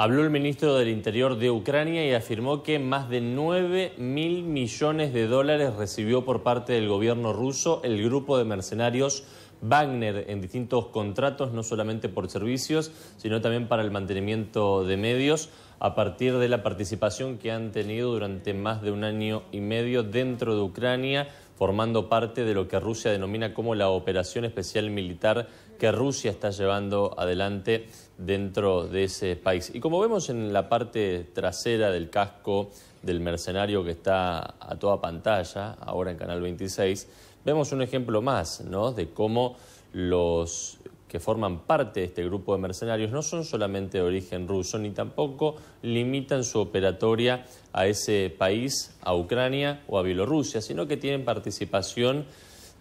Habló el ministro del Interior de Ucrania y afirmó que más de 9 mil millones de dólares recibió por parte del gobierno ruso el grupo de mercenarios Wagner en distintos contratos, no solamente por servicios, sino también para el mantenimiento de medios, a partir de la participación que han tenido durante más de un año y medio dentro de Ucrania formando parte de lo que Rusia denomina como la operación especial militar que Rusia está llevando adelante dentro de ese país. Y como vemos en la parte trasera del casco del mercenario que está a toda pantalla, ahora en Canal 26, vemos un ejemplo más ¿no? de cómo los que forman parte de este grupo de mercenarios no son solamente de origen ruso, ni tampoco limitan su operatoria a ese país, a Ucrania o a Bielorrusia, sino que tienen participación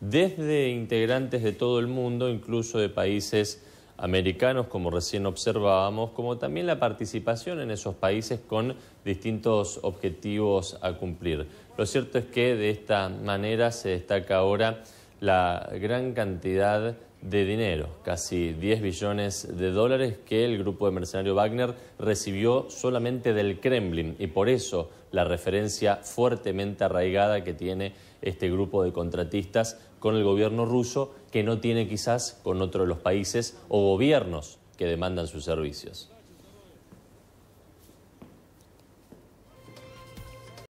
desde integrantes de todo el mundo, incluso de países americanos, como recién observábamos, como también la participación en esos países con distintos objetivos a cumplir. Lo cierto es que de esta manera se destaca ahora la gran cantidad de dinero, casi 10 billones de dólares que el grupo de mercenario Wagner recibió solamente del Kremlin y por eso la referencia fuertemente arraigada que tiene este grupo de contratistas con el gobierno ruso que no tiene quizás con otro de los países o gobiernos que demandan sus servicios.